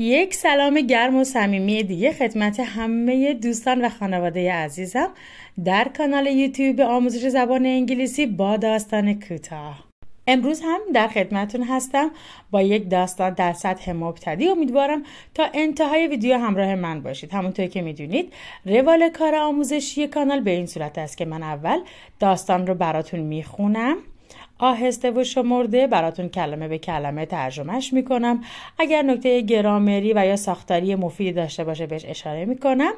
یک سلام گرم و صمیمی دیگه خدمت همه دوستان و خانواده عزیزم در کانال یوتیوب آموزش زبان انگلیسی با داستان کوتاه امروز هم در خدمتون هستم با یک داستان در سطح مبتدی امیدوارم تا انتهای ویدیو همراه من باشید همونطور که میدونید روال کار آموزشی کانال به این صورت است که من اول داستان رو براتون میخونم آهسته و شمرده براتون کلمه به کلمه ترجمهش میکنم اگر نکته گرامری و یا ساختاری مفیدی داشته باشه بهش اشاره میکنم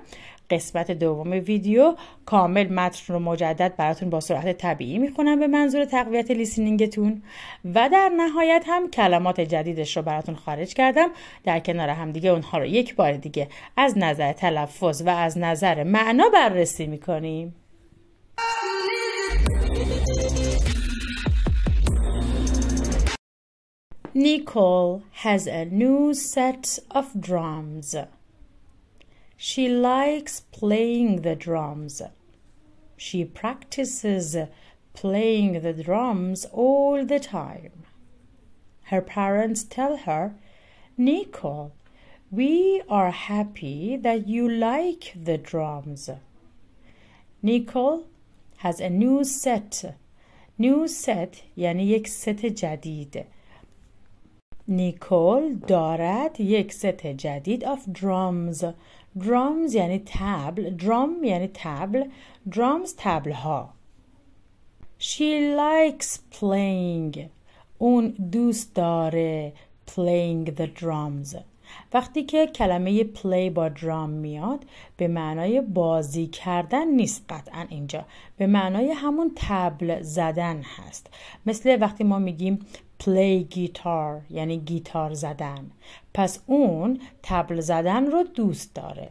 قسمت دوم ویدیو کامل متن رو مجدد براتون با سرعت طبیعی میخونم به منظور تقویت لیسینینگتون و در نهایت هم کلمات جدیدش رو براتون خارج کردم در کنار هم دیگه اونها رو یک بار دیگه از نظر تلفظ و از نظر معنا بررسی میکنیم Nicole has a new set of drums. She likes playing the drums. She practices playing the drums all the time. Her parents tell her, Nicole, we are happy that you like the drums. Nicole has a new set. New set یعنی یک ست نیکول دارد یک ست جدید آف درامز درامز یعنی تبل درام یعنی تبل درامز تبل ها She likes playing اون دوست داره playing the drums وقتی که کلمه پلی با درام میاد به معنای بازی کردن نیست قطعا اینجا به معنای همون تبل زدن هست مثل وقتی ما میگیم play guitar یعنی گیتار زدن پس اون تبل زدن رو دوست داره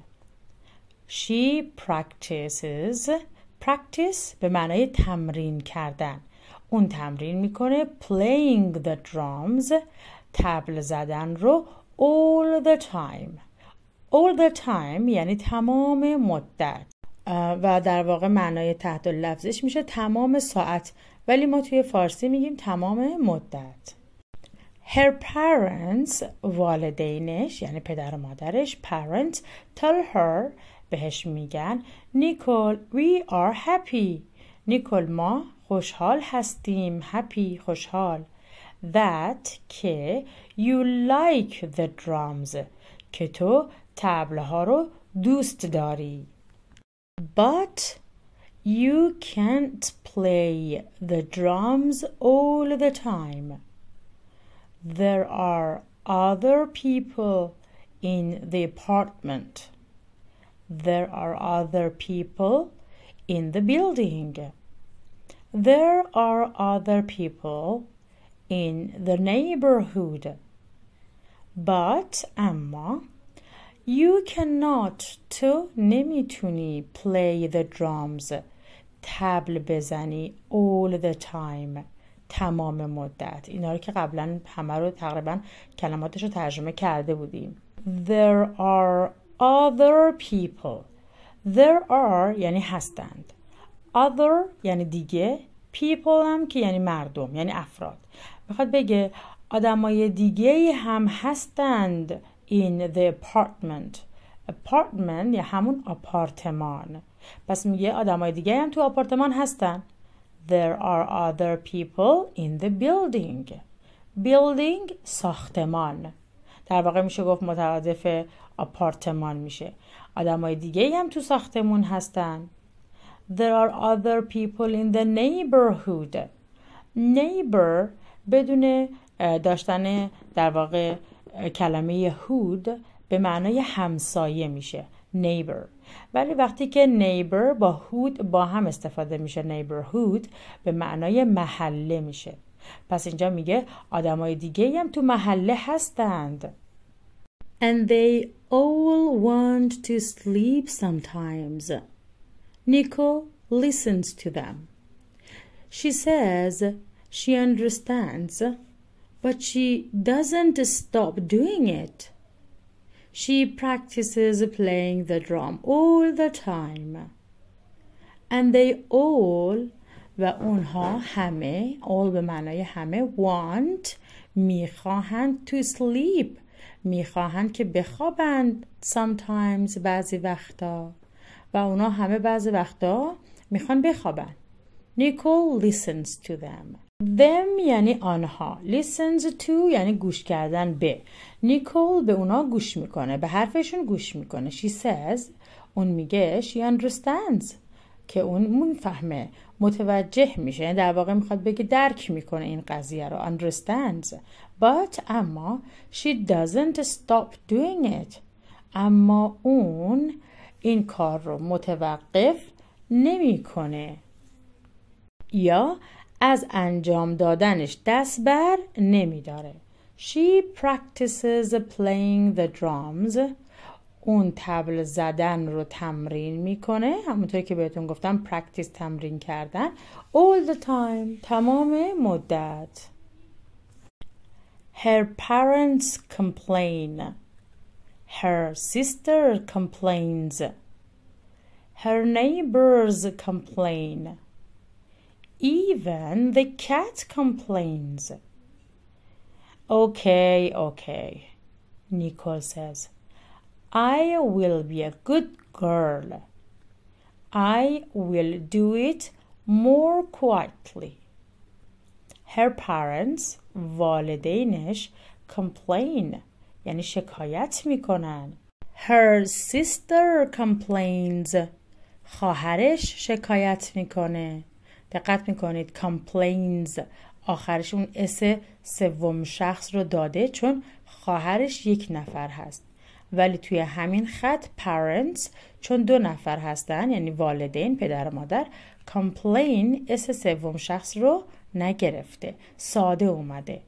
She practices practice به معنای تمرین کردن اون تمرین میکنه playing the drums تبل زدن رو all the time all the time یعنی تمام مدت و در واقع معنای تحت لفظش میشه تمام ساعت ولی ما توی فارسی میگیم تمام مدت Her parents والدینش یعنی پدر و مادرش parents tell her بهش میگن نیکل we are happy نیکل ما خوشحال هستیم happy خوشحال that که you like the drums که تو تبله ها رو دوست داری but You can't play the drums all the time. There are other people in the apartment. There are other people in the building. There are other people in the neighborhood. But Emma, you cannot to Nimituni play the drums تبل بزنی all the time تمام مدت اینا رو که قبلا همه رو تقریبا کلماتش رو ترجمه کرده بودیم there are other people there are یعنی هستند other یعنی دیگه people هم که یعنی مردم یعنی افراد میخواد بگه آدمای دیگه هم هستند in the apartment apartment یا همون آپارتمان پس میگه آدمای دیگه هم تو آپارتمان هستن There are other people in the building Building ساختمان در واقع میشه گفت مترادف آپارتمان میشه آدمای دیگه هم تو ساختمون هستن There are other people in the neighborhood Neighbor بدون داشتن در واقع کلمه هود به معنای همسایه میشه neighbor ولی وقتی که neighbor با hood با هم استفاده میشه neighborhood به معنای محله میشه پس اینجا میگه آدمای دیگه هم تو محله هستند And they all want to sleep sometimes. Nico listens to them. She says she understands, but she doesn't stop doing it. She practices playing the drum all the time. And they all و اونها همه all به معنای همه want میخواهند to sleep میخواهند که بخوابند sometimes بعضی وقتا و اونا همه بعضی وقتا میخوان بخوابن Nicole listens to them Them یعنی آنها listens to یعنی گوش کردن به نیکول به اونا گوش میکنه به حرفشون گوش میکنه she says اون میگه she understands که اون میفهمه متوجه میشه یعنی در واقع میخواد بگه درک میکنه این قضیه رو understands but اما she doesn't stop doing it اما اون این کار رو متوقف نمیکنه یا از انجام دادنش دست بر نمی داره. She practices playing the drums اون تبل زدن رو تمرین میکنه همونطور که بهتون گفتم پرکتیس تمرین کردن all the time تمام مدت her parents complain her sister complains her neighbors complain Even the cat complains. Okay, okay, Nicole says. I will be a good girl. I will do it more quietly. Her parents, Danish, complain یعنی شکایت میکنن. Her sister complains. خواهرش شکایت میکنه. دقت میکنید complains آخرش اون اس سوم شخص رو داده چون خواهرش یک نفر هست ولی توی همین خط parents چون دو نفر هستن یعنی والدین پدر و مادر complain اس سوم شخص رو نگرفته ساده اومده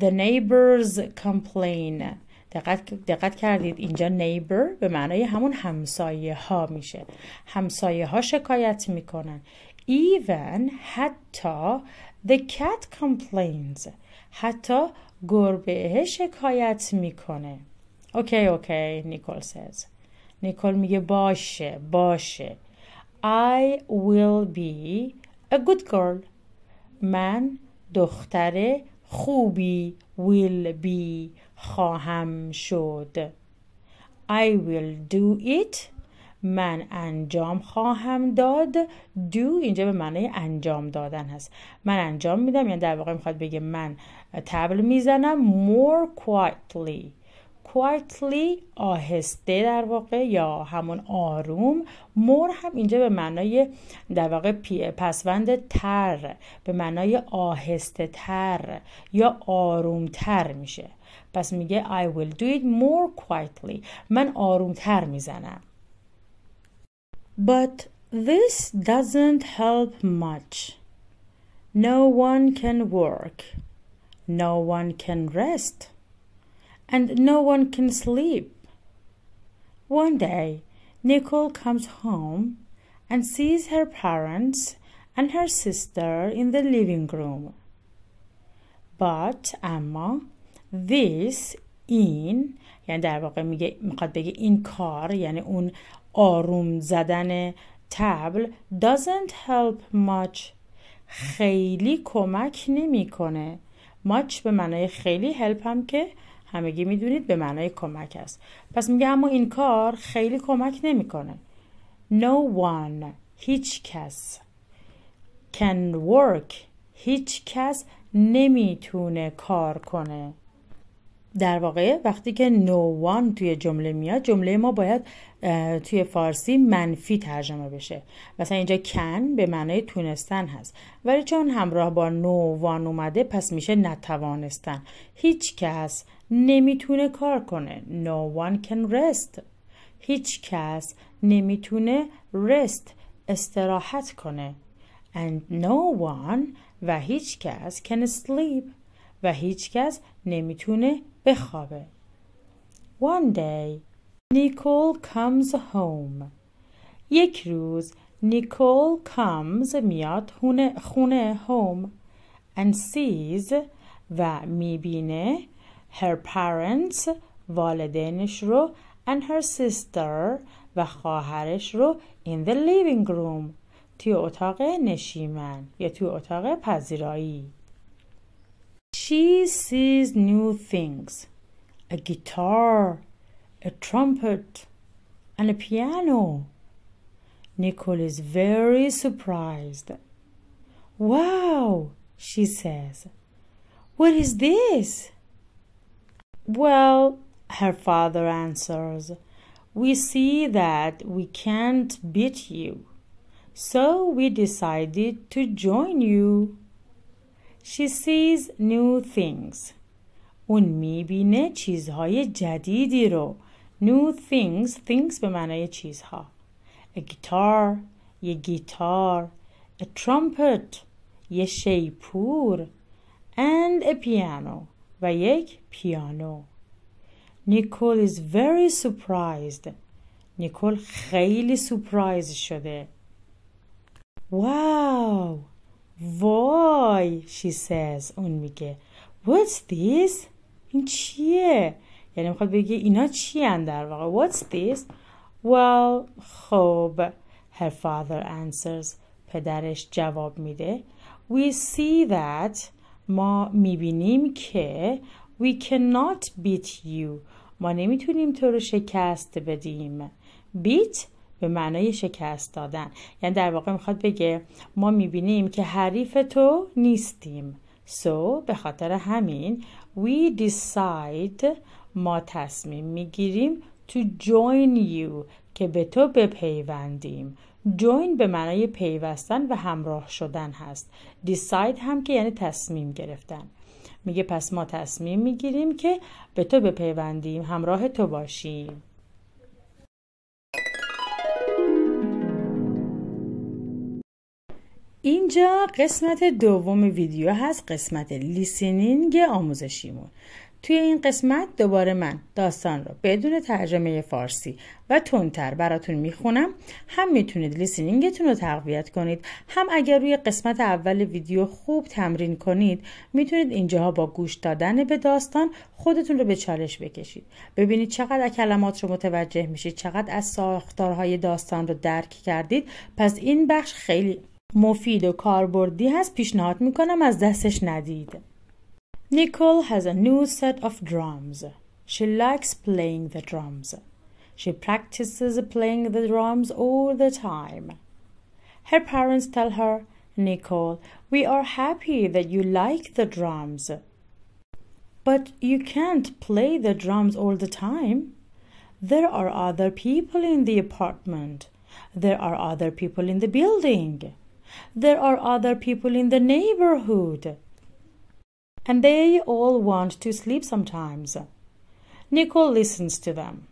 the neighbors complain دقت, دقت کردید اینجا neighbor به معنای همون همسایه ها میشه همسایه ها شکایت میکنن even حتی the cat complains حتی گربه شکایت میکنه اوکی اوکی نیکل says نیکل میگه باشه باشه I will be a good girl من دختر خوبی will be خواهم شد I will do it من انجام خواهم داد دو اینجا به معنای انجام دادن هست من انجام میدم یعنی در واقع میخواد بگه من تبل میزنم more quietly quietly آهسته در واقع یا همون آروم مور هم اینجا به معنای در واقع پسوند تر به معنای آهسته تر یا آروم تر میشه پس میگه I will do it more quietly من آروم تر میزنم But this doesn't help much. No one can work, no one can rest, and no one can sleep. One day, Nicole comes home and sees her parents and her sister in the living room. But Emma, this in یعنی در واقع میگه میخواد بگه این کار یعنی اون آروم زدن تبل doesn't help much خیلی کمک نمیکنه much به معنای خیلی help هم که همگی میدونید به معنای کمک است پس میگه اما این کار خیلی کمک نمیکنه no one هیچ کس can work هیچ کس نمیتونه کار کنه در واقع وقتی که no one توی جمله میاد جمله ما باید توی فارسی منفی ترجمه بشه مثلا اینجا کن به معنای تونستن هست ولی چون همراه با no one اومده پس میشه نتوانستن هیچ کس نمیتونه کار کنه no one can rest هیچ کس نمیتونه رست استراحت کنه and no one و هیچ کس can sleep و هیچ کس نمیتونه بخوابه One day Nicole comes home یک روز نیکول کامز میاد خونه, هوم and sees و میبینه her parents والدینش رو and her sister و خواهرش رو in the living room توی اتاق نشیمن یا توی اتاق پذیرایی She sees new things a guitar, a trumpet, and a piano. Nicole is very surprised. Wow, she says. What is this? Well, her father answers, we see that we can't beat you, so we decided to join you. She sees new things. اون میبینه چیزهای jadidi ro. New things, things به معنای چیزها. A guitar, یه guitar. A trumpet, یه شیپور. And a piano, و یک پیانو. Nicole is very surprised. Nicole خیلی surprised شده. Wow! وای she says اون میگه what's this این چیه یعنی میخواد بگه اینا چی هن در واقع what's this well خب her father answers پدرش جواب میده we see that ما میبینیم که we cannot beat you ما نمیتونیم تو رو شکست بدیم beat به معنای شکست دادن یعنی در واقع میخواد بگه ما میبینیم که حریف تو نیستیم So به خاطر همین we decide ما تصمیم میگیریم to join you که به تو بپیوندیم join به معنای پیوستن و همراه شدن هست decide هم که یعنی تصمیم گرفتن میگه پس ما تصمیم میگیریم که به تو بپیوندیم همراه تو باشیم اینجا قسمت دوم ویدیو هست قسمت لیسینینگ آموزشیمون توی این قسمت دوباره من داستان رو بدون ترجمه فارسی و تندتر براتون میخونم هم میتونید لیسینینگتون رو تقویت کنید هم اگر روی قسمت اول ویدیو خوب تمرین کنید میتونید اینجاها با گوش دادن به داستان خودتون رو به چالش بکشید ببینید چقدر کلمات رو متوجه میشید چقدر از ساختارهای داستان رو درک کردید پس این بخش خیلی مفید و کاربردی هست پیشنهاد میکنم از دستش ندید Nicole has a new set of drums. She likes playing the drums. She practices playing the drums all the time. Her parents tell her, Nicole, we are happy that you like the drums. But you can't play the drums all the time. There are other people in the apartment. There are other people in the building. There are other people in the neighborhood. And they all want to sleep sometimes. Nicole listens to them.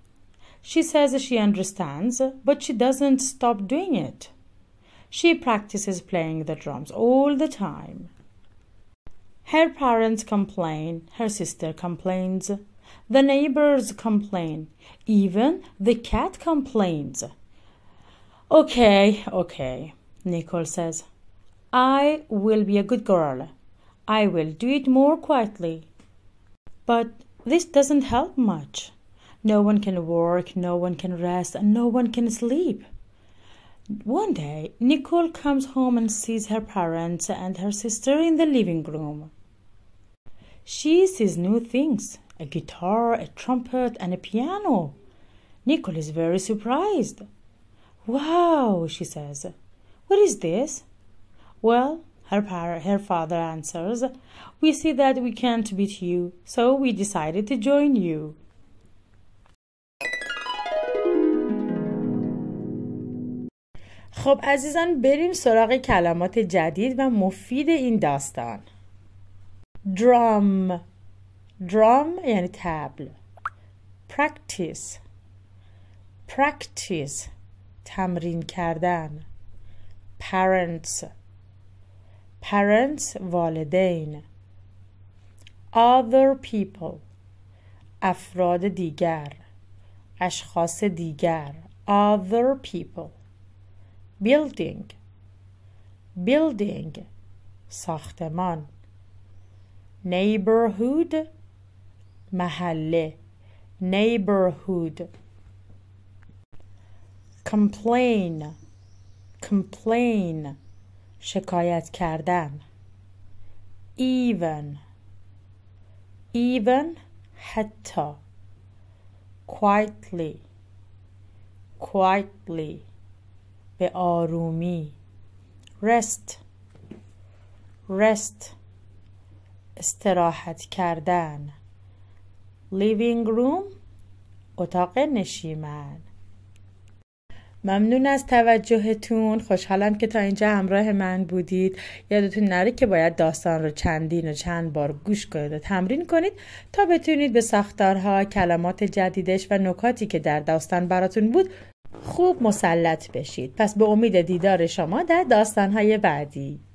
She says she understands, but she doesn't stop doing it. She practices playing the drums all the time. Her parents complain, her sister complains, the neighbors complain, even the cat complains. Okay, okay. Nicole says. I will be a good girl. I will do it more quietly. But this doesn't help much. No one can work, no one can rest, and no one can sleep. One day, Nicole comes home and sees her parents and her sister in the living room. She sees new things a guitar, a trumpet, and a piano. Nicole is very surprised. Wow, she says. What is this? Well, her, par- her father answers, We see that we can't beat you, so we decided to join you. خب عزیزان بریم سراغ کلمات جدید و مفید این داستان درام درام یعنی تبل پرکتیس پرکتیس تمرین کردن parents parents والدین other people افراد دیگر اشخاص دیگر other people building building ساختمان neighborhood محله neighborhood complain complain شکایت کردن even even حتی quietly quietly به آرومی rest rest استراحت کردن living room اتاق نشیمن ممنون از توجهتون خوشحالم که تا اینجا همراه من بودید یادتون نره که باید داستان رو چندین و چند بار گوش کنید و تمرین کنید تا بتونید به ساختارها کلمات جدیدش و نکاتی که در داستان براتون بود خوب مسلط بشید پس به امید دیدار شما در داستانهای بعدی